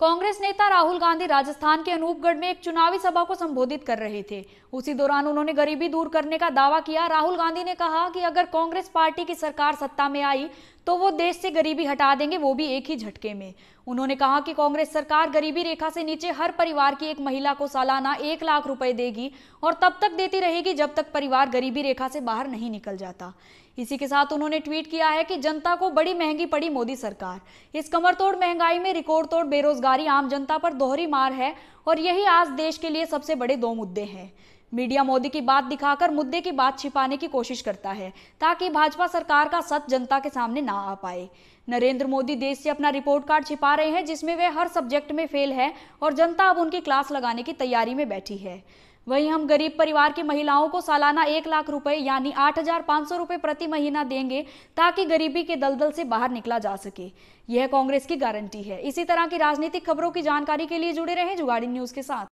कांग्रेस नेता राहुल गांधी राजस्थान के अनूपगढ़ में एक चुनावी सभा को संबोधित कर रहे थे उसी दौरान उन्होंने गरीबी दूर करने का दावा किया राहुल गांधी ने कहा कि अगर कांग्रेस पार्टी की सरकार सत्ता में आई तो वो देश से गरीबी हटा देंगे वो भी एक ही झटके में उन्होंने कहा कि कांग्रेस सरकार गरीबी रेखा से नीचे हर परिवार की एक महिला को सालाना एक लाख रुपए देगी और तब तक देती रहेगी जब तक परिवार गरीबी रेखा से बाहर नहीं निकल जाता इसी के साथ उन्होंने ट्वीट किया है कि जनता को बड़ी महंगी पड़ी मोदी सरकार इस कमर तोड़ महंगाई में रिकॉर्ड तोड़ बेरोजगारी आम जनता पर दोहरी मार है और यही आज देश के लिए सबसे बड़े दो मुद्दे हैं मीडिया मोदी की बात दिखाकर मुद्दे की बात छिपाने की कोशिश करता है ताकि भाजपा सरकार का सच जनता के सामने ना आ पाए नरेंद्र मोदी देश से अपना रिपोर्ट कार्ड छिपा रहे हैं जिसमें वे हर सब्जेक्ट में फेल है और जनता अब उनकी क्लास लगाने की तैयारी में बैठी है वहीं हम गरीब परिवार की महिलाओं को सालाना एक लाख रुपए यानी आठ हजार पांच सौ रुपए प्रति महीना देंगे ताकि गरीबी के दलदल से बाहर निकला जा सके यह कांग्रेस की गारंटी है इसी तरह की राजनीतिक खबरों की जानकारी के लिए जुड़े रहे जुगाड़ी न्यूज के साथ